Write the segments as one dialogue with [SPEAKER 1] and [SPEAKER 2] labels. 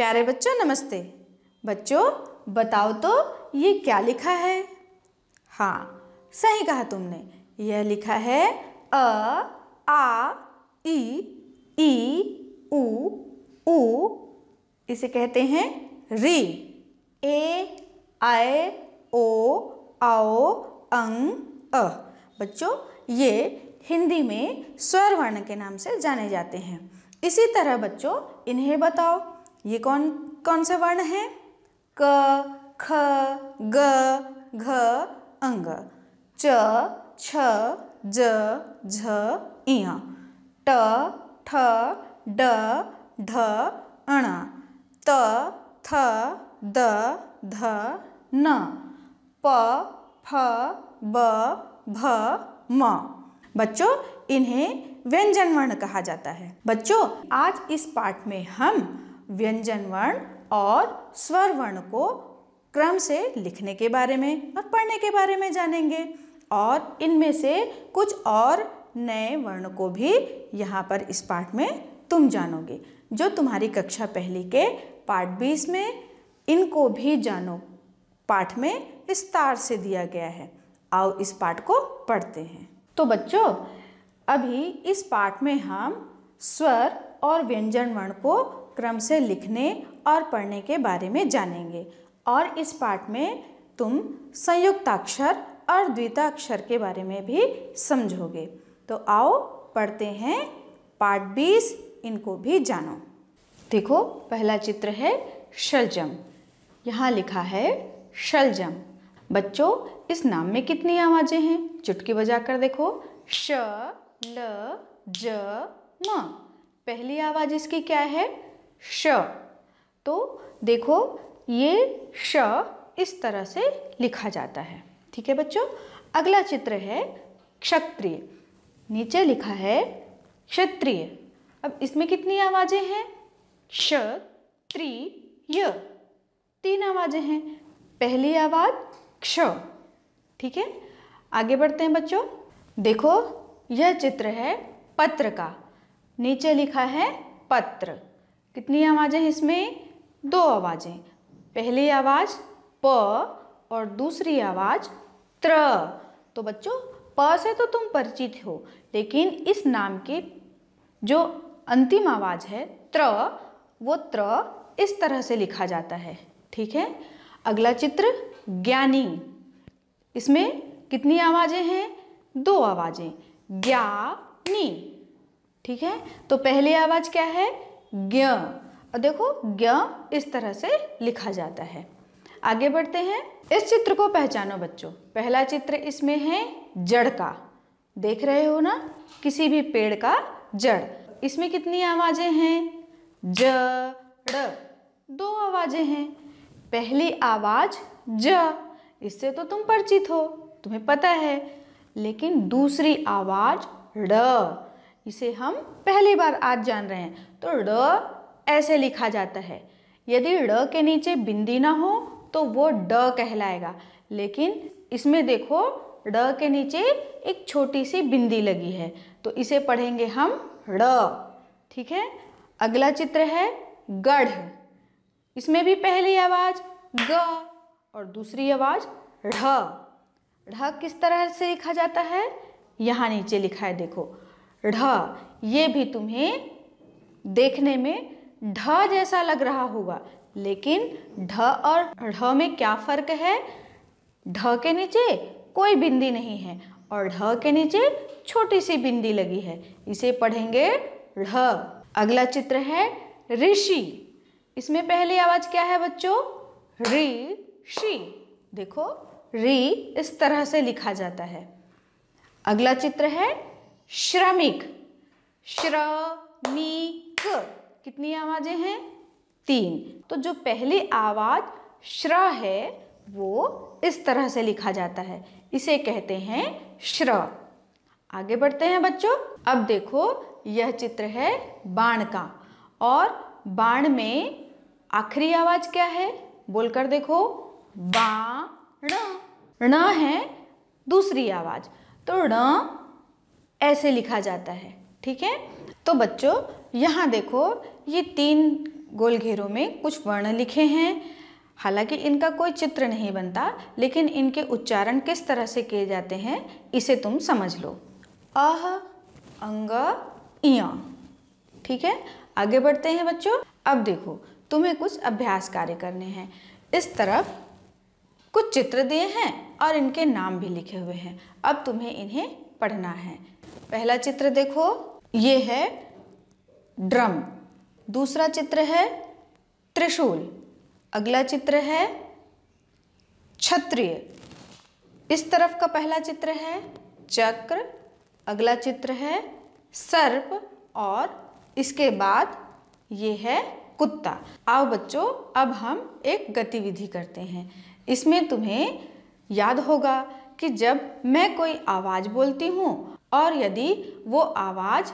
[SPEAKER 1] प्यारे बच्चों नमस्ते बच्चों बताओ तो ये क्या लिखा है हाँ सही कहा तुमने यह लिखा है अ आ ई ई उ उ इसे कहते हैं री ए आए ओ आओ अंग अ बच्चों ये हिंदी में स्वर वर्ण के नाम से जाने जाते हैं इसी तरह बच्चों इन्हें बताओ ये कौन कौन से वर्ण हैं क ख ग घ अंग च छ ज झ इय ट ठ ड ढ अण त थ द ध न प फ ब भ म बच्चों इन्हें व्यंजन वर्ण कहा जाता है बच्चों आज इस पाठ में हम व्यंजन वर्ण और स्वर वर्ण को क्रम से लिखने के बारे में और पढ़ने के बारे में जानेंगे और इनमें से कुछ और नए वर्ण को भी यहाँ पर इस पाठ में तुम जानोगे जो तुम्हारी कक्षा पहली के पार्ट बीस में इनको भी जानो पाठ में विस्तार से दिया गया है आओ इस पाठ को पढ़ते हैं तो बच्चों अभी इस पाठ में हम स्वर और व्यंजन वर्ण को क्रम से लिखने और पढ़ने के बारे में जानेंगे और इस पाठ में तुम संयुक्ताक्षर और द्विताक्षर के बारे में भी समझोगे तो आओ पढ़ते हैं पार्ट बीस इनको भी जानो देखो पहला चित्र है शलजम यहाँ लिखा है शलजम बच्चों इस नाम में कितनी आवाज़ें हैं चुटकी बजाकर देखो श ल ज म पहली आवाज़ इसकी क्या है श तो देखो ये श इस तरह से लिखा जाता है ठीक है बच्चों अगला चित्र है क्षत्रिय नीचे लिखा है क्षत्रिय अब इसमें कितनी आवाज़ें हैं क्ष त्रि य तीन आवाज़ें हैं पहली आवाज़ क्ष ठीक है आगे बढ़ते हैं बच्चों देखो यह चित्र है पत्र का नीचे लिखा है पत्र कितनी आवाज़ें हैं इसमें दो आवाज़ें पहली आवाज़ प और दूसरी आवाज़ त्र तो बच्चों प से तो तुम परिचित हो लेकिन इस नाम के जो अंतिम आवाज़ है त्र वो त्र इस तरह से लिखा जाता है ठीक है अगला चित्र ज्ञानी इसमें कितनी आवाज़ें हैं दो आवाज़ें ज्ञानी ठीक है तो पहली आवाज़ क्या है ज्ञ देखो ज्ञ इस तरह से लिखा जाता है आगे बढ़ते हैं इस चित्र को पहचानो बच्चों पहला चित्र इसमें है जड़ का देख रहे हो ना किसी भी पेड़ का जड़ इसमें कितनी आवाज़ें हैं ज दो आवाज़ें हैं पहली आवाज़ ज इससे तो तुम परिचित हो तुम्हें पता है लेकिन दूसरी आवाज़ ड इसे हम पहली बार आज जान रहे हैं तो ड ऐसे लिखा जाता है यदि ड के नीचे बिंदी ना हो तो वो ड कहलाएगा लेकिन इसमें देखो ड के नीचे एक छोटी सी बिंदी लगी है तो इसे पढ़ेंगे हम ड ठीक है अगला चित्र है गढ़ इसमें भी पहली आवाज़ ग और दूसरी आवाज़ ढ ढ किस तरह से लिखा जाता है यहाँ नीचे लिखा है देखो ढ ये भी तुम्हें देखने में ढ जैसा लग रहा होगा लेकिन ढ और ढ में क्या फ़र्क है ढ के नीचे कोई बिंदी नहीं है और ढ के नीचे छोटी सी बिंदी लगी है इसे पढ़ेंगे ढ अगला चित्र है ऋषि इसमें पहली आवाज़ क्या है बच्चों री शी देखो री इस तरह से लिखा जाता है अगला चित्र है श्रमिक श्रमिक कितनी आवाज़ें हैं तीन तो जो पहली आवाज़ श्र है वो इस तरह से लिखा जाता है इसे कहते हैं श्र आगे बढ़ते हैं बच्चों अब देखो यह चित्र है बाण का और बाण में आखिरी आवाज़ क्या है बोलकर देखो बाण ण है दूसरी आवाज़ तो ण ऐसे लिखा जाता है ठीक है तो बच्चों यहाँ देखो ये तीन गोल घेरों में कुछ वर्ण लिखे हैं हालांकि इनका कोई चित्र नहीं बनता लेकिन इनके उच्चारण किस तरह से किए जाते हैं इसे तुम समझ लो अह अंग इया ठीक है आगे बढ़ते हैं बच्चों अब देखो तुम्हें कुछ अभ्यास कार्य करने हैं इस तरफ कुछ चित्र दिए हैं और इनके नाम भी लिखे हुए हैं अब तुम्हें इन्हें पढ़ना है पहला चित्र देखो ये है ड्रम दूसरा चित्र है त्रिशूल अगला चित्र है क्षत्रिय इस तरफ का पहला चित्र है चक्र अगला चित्र है सर्प और इसके बाद ये है कुत्ता आओ बच्चों अब हम एक गतिविधि करते हैं इसमें तुम्हें याद होगा कि जब मैं कोई आवाज़ बोलती हूँ और यदि वो आवाज़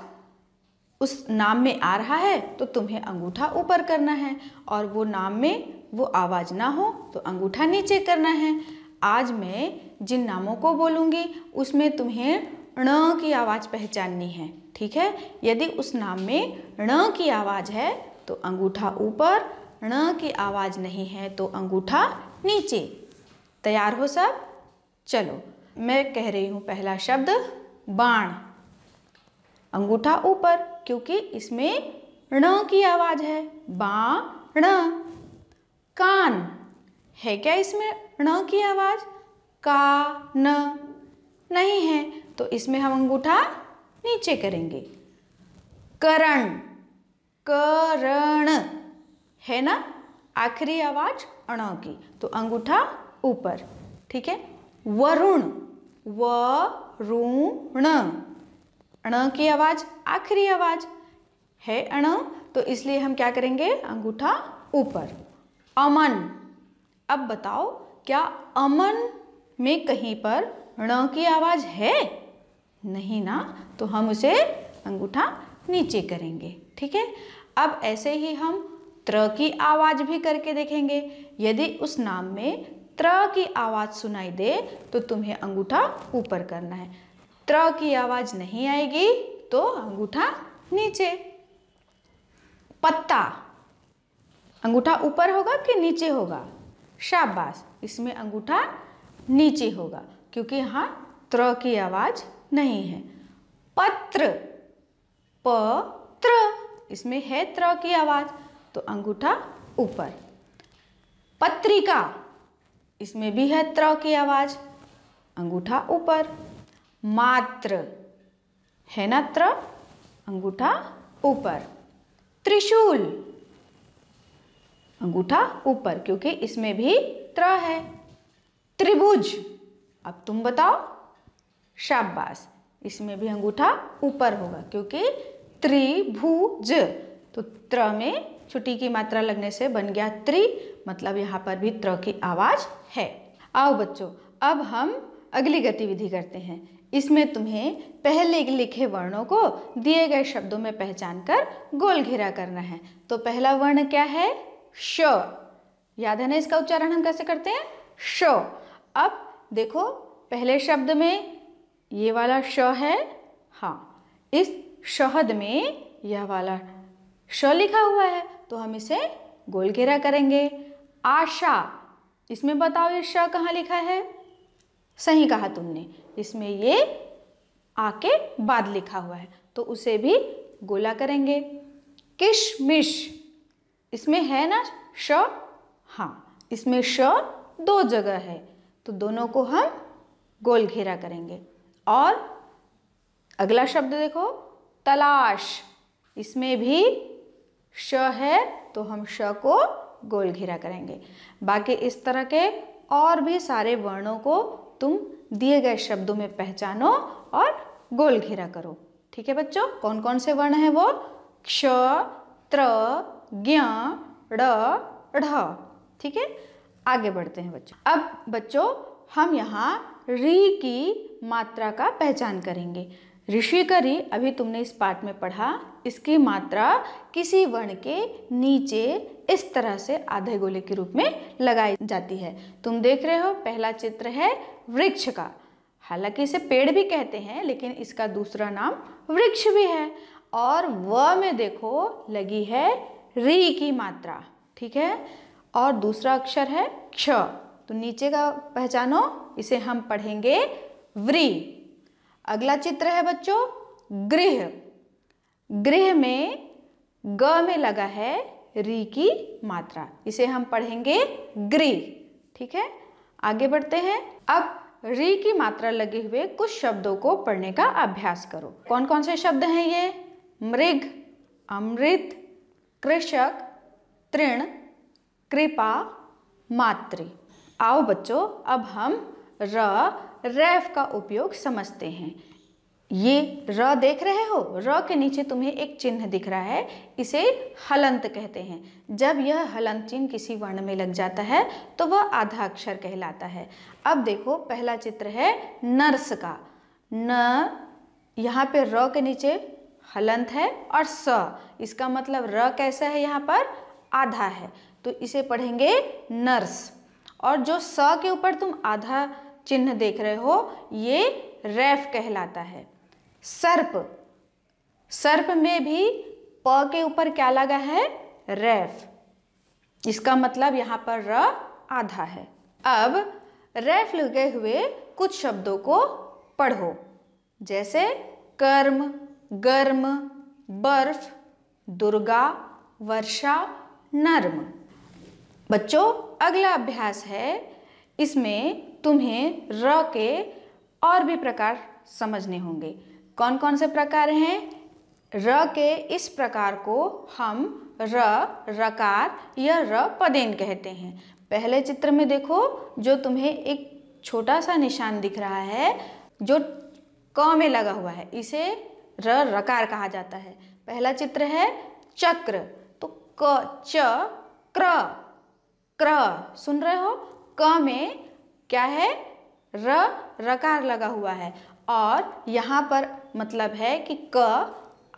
[SPEAKER 1] उस नाम में आ रहा है तो तुम्हें अंगूठा ऊपर करना है और वो नाम में वो आवाज़ ना हो तो अंगूठा नीचे करना है आज मैं जिन नामों को बोलूँगी उसमें तुम्हें ण की आवाज़ पहचाननी है ठीक है यदि उस नाम में ण की आवाज़ है तो अंगूठा ऊपर ण की आवाज़ नहीं है तो अंगूठा नीचे तैयार हो सब चलो मैं कह रही हूँ पहला शब्द बाण अंगूठा ऊपर क्योंकि इसमें ण की आवाज है बाण कान है क्या इसमें ण की आवाज का न नहीं है तो इसमें हम अंगूठा नीचे करेंगे करण करण है ना आखिरी आवाज अण की तो अंगूठा ऊपर ठीक है वरुण व ऋण अण की आवाज़ आखिरी आवाज़ है अण तो इसलिए हम क्या करेंगे अंगूठा ऊपर अमन अब बताओ क्या अमन में कहीं पर ण की आवाज़ है नहीं ना तो हम उसे अंगूठा नीचे करेंगे ठीक है अब ऐसे ही हम त्र की आवाज़ भी करके देखेंगे यदि उस नाम में त्र की आवाज़ सुनाई दे तो तुम्हें अंगूठा ऊपर करना है त्र की आवाज़ नहीं आएगी तो अंगूठा नीचे पत्ता अंगूठा ऊपर होगा कि नीचे होगा शाबाश इसमें अंगूठा नीचे होगा क्योंकि यहाँ त्र की आवाज़ नहीं है पत्र पत्र इसमें है त्र की आवाज़ तो अंगूठा ऊपर पत्रिका इसमें भी है त्र की आवाज़ अंगूठा ऊपर मात्र है ना त्र अंगूठा ऊपर त्रिशूल अंगूठा ऊपर क्योंकि इसमें भी त्र है त्रिभुज अब तुम बताओ शाबाश इसमें भी अंगूठा ऊपर होगा क्योंकि त्रिभुज तो त्र में छुट्टी की मात्रा लगने से बन गया त्रि मतलब यहाँ पर भी त्र की आवाज़ है आओ बच्चों अब हम अगली गतिविधि करते हैं इसमें तुम्हें पहले लिखे वर्णों को दिए गए शब्दों में पहचान कर गोल घेरा करना है तो पहला वर्ण क्या है श याद है ना इसका उच्चारण हम कैसे करते हैं श अब देखो पहले शब्द में ये वाला श है हाँ इस शहद में यह वाला श लिखा हुआ है तो हम इसे गोल घेरा करेंगे आशा इसमें बताओ ये श कहाँ लिखा है सही कहा तुमने इसमें ये आ के बाद लिखा हुआ है तो उसे भी गोला करेंगे किशमिश इसमें है ना श हाँ इसमें श दो जगह है तो दोनों को हम गोल घेरा करेंगे और अगला शब्द देखो तलाश इसमें भी श है तो हम श को गोल घेरा करेंगे बाकी इस तरह के और भी सारे वर्णों को तुम दिए गए शब्दों में पहचानो और गोल घेरा करो ठीक है बच्चों कौन कौन से वर्ण हैं वो क्ष त्र ज्ञ ठीक है आगे बढ़ते हैं बच्चों अब बच्चों हम यहाँ री की मात्रा का पहचान करेंगे ऋषि करी अभी तुमने इस पाठ में पढ़ा इसकी मात्रा किसी वर्ण के नीचे इस तरह से आधे गोले के रूप में लगाई जाती है तुम देख रहे हो पहला चित्र है वृक्ष का हालांकि इसे पेड़ भी कहते हैं लेकिन इसका दूसरा नाम वृक्ष भी है और व में देखो लगी है री की मात्रा ठीक है और दूसरा अक्षर है क्ष तो नीचे का पहचानो इसे हम पढ़ेंगे व्री अगला चित्र है बच्चों गृह गृह में ग में लगा है री की मात्रा इसे हम पढ़ेंगे गृह ठीक है आगे बढ़ते हैं अब री की मात्रा लगे हुए कुछ शब्दों को पढ़ने का अभ्यास करो कौन कौन से शब्द हैं ये मृग अमृत कृषक तृण कृपा मातृ आओ बच्चों अब हम र रैफ का उपयोग समझते हैं ये र देख रहे हो र के नीचे तुम्हें एक चिन्ह दिख रहा है इसे हलंत कहते हैं जब यह हलंत चिन्ह किसी वर्ण में लग जाता है तो वह आधा अक्षर कहलाता है अब देखो पहला चित्र है नर्स का न यहाँ पे र के नीचे हलंत है और स इसका मतलब र कैसा है यहाँ पर आधा है तो इसे पढ़ेंगे नर्स और जो स के ऊपर तुम आधा चिन्ह देख रहे हो ये रेफ कहलाता है सर्प सर्प में भी प के ऊपर क्या लगा है रेफ इसका मतलब यहां पर र आधा है अब रेफ लगे हुए कुछ शब्दों को पढ़ो जैसे कर्म गर्म बर्फ दुर्गा वर्षा नर्म बच्चों अगला अभ्यास है इसमें तुम्हें र के और भी प्रकार समझने होंगे कौन कौन से प्रकार हैं र के इस प्रकार को हम र रकार या र पदेन कहते हैं पहले चित्र में देखो जो तुम्हें एक छोटा सा निशान दिख रहा है जो क में लगा हुआ है इसे र रकार कहा जाता है पहला चित्र है चक्र तो क च क्र क्र सुन रहे हो क में क्या है र रकार लगा हुआ है और यहाँ पर मतलब है कि क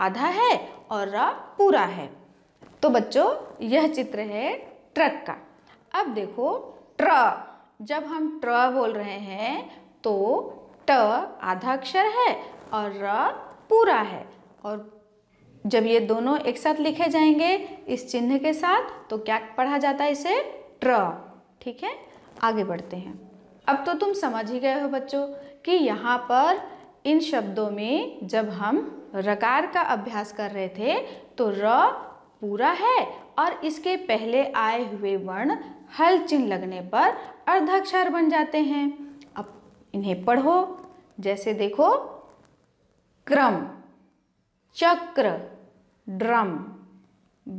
[SPEAKER 1] आधा है और र पूरा है तो बच्चों यह चित्र है ट्रक का अब देखो ट्र जब हम ट्र बोल रहे हैं तो ट आधा अक्षर है और र पूरा है और जब ये दोनों एक साथ लिखे जाएंगे इस चिन्ह के साथ तो क्या पढ़ा जाता है इसे ट्र ठीक है आगे बढ़ते हैं अब तो तुम समझ ही गए हो बच्चों कि यहाँ पर इन शब्दों में जब हम रकार का अभ्यास कर रहे थे तो र पूरा है और इसके पहले आए हुए वर्ण हल चिन्ह लगने पर अर्धाक्षर बन जाते हैं अब इन्हें पढ़ो जैसे देखो क्रम चक्र ड्रम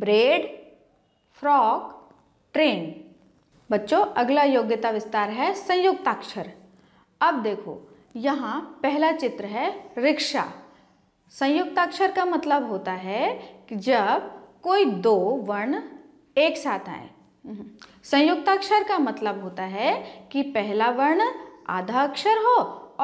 [SPEAKER 1] ब्रेड फ्रॉक ट्रेन बच्चों अगला योग्यता विस्तार है संयुक्ताक्षर अब देखो यहाँ पहला चित्र है रिक्शा संयुक्ताक्षर का मतलब होता है कि जब कोई दो वर्ण एक साथ आए संयुक्ताक्षर का मतलब होता है कि पहला वर्ण आधा अक्षर हो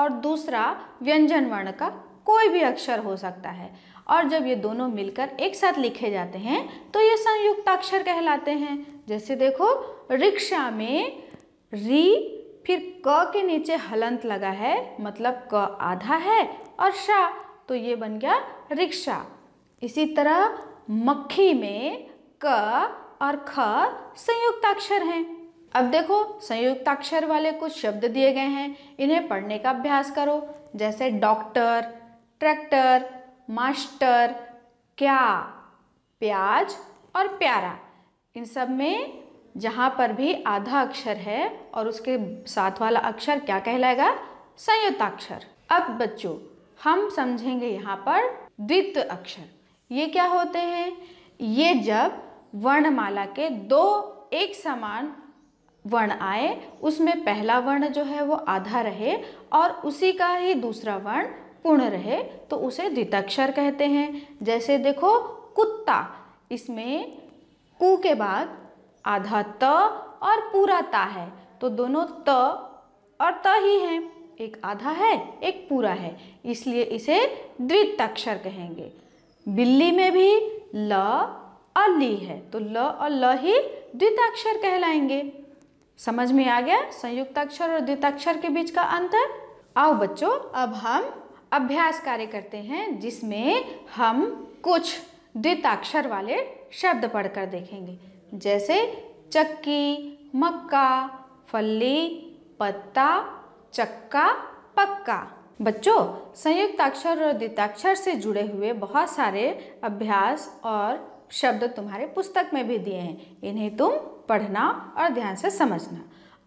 [SPEAKER 1] और दूसरा व्यंजन वर्ण का कोई भी अक्षर हो सकता है और जब ये दोनों मिलकर एक साथ लिखे जाते हैं तो ये संयुक्ताक्षर कहलाते हैं जैसे देखो रिक्शा में री फिर क के नीचे हलंत लगा है मतलब क आधा है और शा तो ये बन गया रिक्शा इसी तरह मक्खी में क और ख संयुक्ताक्षर हैं अब देखो संयुक्ताक्षर वाले कुछ शब्द दिए गए हैं इन्हें पढ़ने का अभ्यास करो जैसे डॉक्टर ट्रैक्टर मास्टर क्या प्याज और प्यारा इन सब में जहाँ पर भी आधा अक्षर है और उसके साथ वाला अक्षर क्या कहलाएगा संयुक्ताक्षर अब बच्चों हम समझेंगे यहाँ पर द्वित्व अक्षर ये क्या होते हैं ये जब वर्णमाला के दो एक समान वर्ण आए उसमें पहला वर्ण जो है वो आधा रहे और उसी का ही दूसरा वर्ण पूर्ण रहे तो उसे द्विताक्षर कहते हैं जैसे देखो कुत्ता इसमें कु के बाद आधा त और पूरा ता है तो दोनों त और त ही हैं एक आधा है एक पूरा है इसलिए इसे द्विताक्षर कहेंगे बिल्ली में भी ल और ली है तो ल और ल ही द्विताक्षर कहलाएंगे समझ में आ गया संयुक्ताक्षर और द्विताक्षर के बीच का अंतर आओ बच्चों अब हम अभ्यास कार्य करते हैं जिसमें हम कुछ द्विताक्षर वाले शब्द पढ़कर देखेंगे जैसे चक्की मक्का फल्ली पत्ता चक्का पक्का बच्चों संयुक्त अक्षर और द्विताक्षर से जुड़े हुए बहुत सारे अभ्यास और शब्द तुम्हारे पुस्तक में भी दिए हैं इन्हें तुम पढ़ना और ध्यान से समझना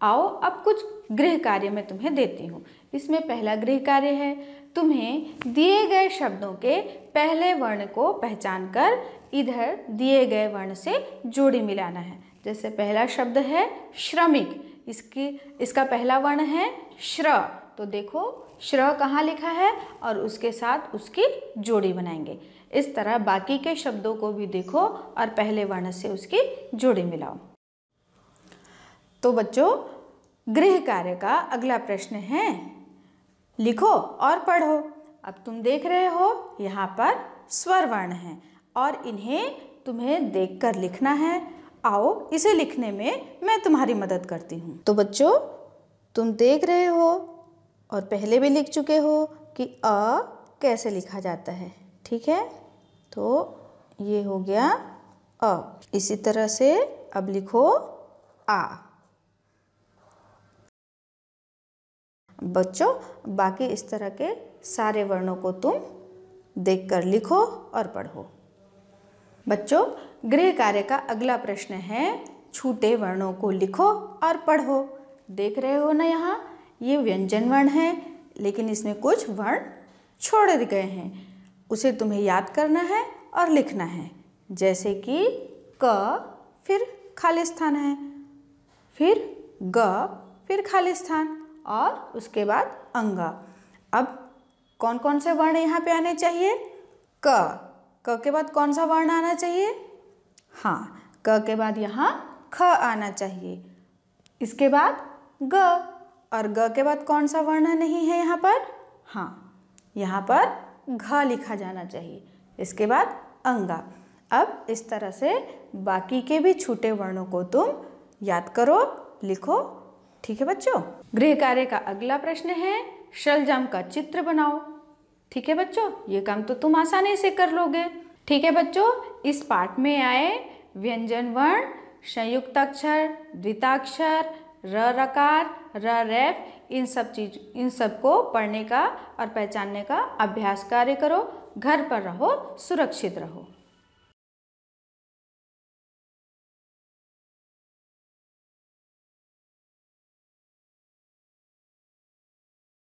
[SPEAKER 1] आओ अब कुछ गृह कार्य में तुम्हें देती हूँ इसमें पहला गृह कार्य है तुम्हें दिए गए शब्दों के पहले वर्ण को पहचान कर इधर दिए गए वर्ण से जोड़ी मिलाना है जैसे पहला शब्द है श्रमिक इसकी इसका पहला वर्ण है श्र तो देखो श्र कहाँ लिखा है और उसके साथ उसकी जोड़ी बनाएंगे इस तरह बाकी के शब्दों को भी देखो और पहले वर्ण से उसकी जोड़ी मिलाओ तो बच्चों गृह कार्य का अगला प्रश्न है लिखो और पढ़ो अब तुम देख रहे हो यहाँ पर स्वर वर्ण हैं और इन्हें तुम्हें देखकर लिखना है आओ इसे लिखने में मैं तुम्हारी मदद करती हूँ तो बच्चों तुम देख रहे हो और पहले भी लिख चुके हो कि अ कैसे लिखा जाता है ठीक है तो ये हो गया अ इसी तरह से अब लिखो आ बच्चों बाकी इस तरह के सारे वर्णों को तुम देखकर लिखो और पढ़ो बच्चों गृह कार्य का अगला प्रश्न है छूटे वर्णों को लिखो और पढ़ो देख रहे हो ना यहाँ ये व्यंजन वर्ण है लेकिन इसमें कुछ वर्ण छोड़ गए हैं उसे तुम्हें याद करना है और लिखना है जैसे कि क फिर खाली स्थान है फिर ग फिर खाली स्थान और उसके बाद अंगा अब कौन कौन से वर्ण यहाँ पे आने चाहिए क के बाद कौन सा वर्ण आना चाहिए हाँ क के बाद यहाँ ख आना चाहिए इसके बाद ग और ग के बाद कौन सा वर्ण नहीं है यहाँ पर हाँ यहाँ पर घ लिखा जाना चाहिए इसके बाद अंगा अब इस तरह से बाकी के भी छूटे वर्णों को तुम याद करो लिखो ठीक है बच्चों गृह कार्य का अगला प्रश्न है शलजाम का चित्र बनाओ ठीक है बच्चों ये काम तो तुम आसानी से कर लोगे ठीक है बच्चों इस पाठ में आए व्यंजन वर्ण संयुक्ताक्षर द्विताक्षर र रकार र रेफ इन सब चीज इन सब को पढ़ने का और पहचानने का अभ्यास कार्य करो घर पर रहो सुरक्षित रहो